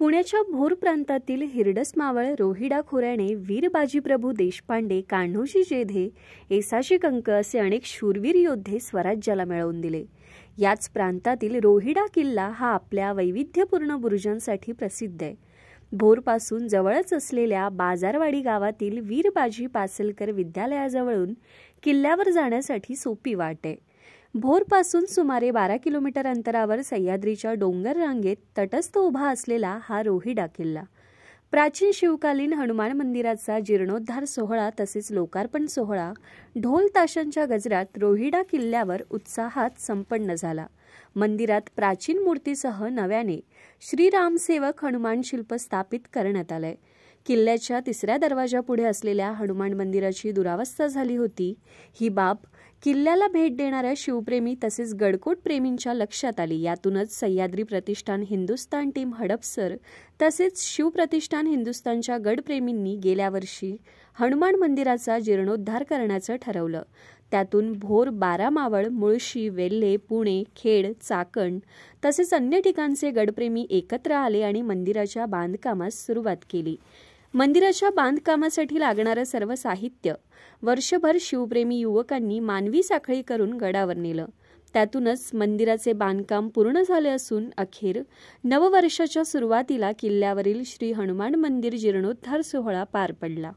पुण्याच्या भोर प्रांतातील हिरडस मावळ रोहिडा खोऱ्याने वीरबाजी प्रभू देशपांडे कान्होशी जेधे एसाशी कंक असे अनेक शूरवीर योद्धे स्वराज्याला मिळवून दिले याच प्रांतातील रोहिडा किल्ला हा आपल्या वैविध्यपूर्ण बुरुजांसाठी प्रसिद्ध आहे भोरपासून जवळच असलेल्या बाजारवाडी गावातील वीरबाजी पासलकर विद्यालयाजवळून किल्ल्यावर जाण्यासाठी सोपी वाट आहे भोरपासून सुमारे बारा किलोमीटर अंतरावर सह्याद्रीच्या डोंगर रांगेत तटस्थ उभा असलेला हा रोहिडा किल्ला प्राचीन शिवकालीन हनुमान मंदिराचा जीर्णोद्धार सोहळा तसेच लोकार्पण सोहळा ढोल ताशांच्या गजरात रोहिडा किल्ल्यावर उत्साहात संपन्न झाला मंदिरात प्राचीन मूर्तीसह नव्याने श्रीरामसेवक हनुमान शिल्प स्थापित करण्यात आलंय किल्ल्याच्या तिसऱ्या दरवाजापुढे असलेल्या हनुमान मंदिराची दुरावस्था झाली होती ही बाब किल्ल्याला भेट देणाऱ्या शिवप्रेमी तसेच गडकोट प्रेमींच्या लक्षात आली यातूनच सह्याद्री प्रतिष्ठान हिंदुस्तान टीम हडपसर तसेच शिवप्रतिष्ठान हिंदुस्तानच्या गडप्रेमींनी गेल्या वर्षी हनुमान मंदिराचा जीर्णोद्धार करण्याचं ठरवलं त्यातून भोर बारामावळ मुळशी वेल्हे पुणे खेड चाकण तसेच अन्य ठिकाणचे गडप्रेमी एकत्र आले आणि मंदिराच्या बांधकामास सुरुवात केली मंदिराच्या बांधकामासाठी लागणारं सर्व साहित्य वर्षभर शिवप्रेमी युवकांनी मानवी साखळी करून गडावर नेलं त्यातूनच मंदिराचे बांधकाम पूर्ण झाले असून अखेर नववर्षाच्या सुरुवातीला किल्ल्यावरील श्री हनुमान मंदिर जीर्णोद्धार सोहळा पार पडला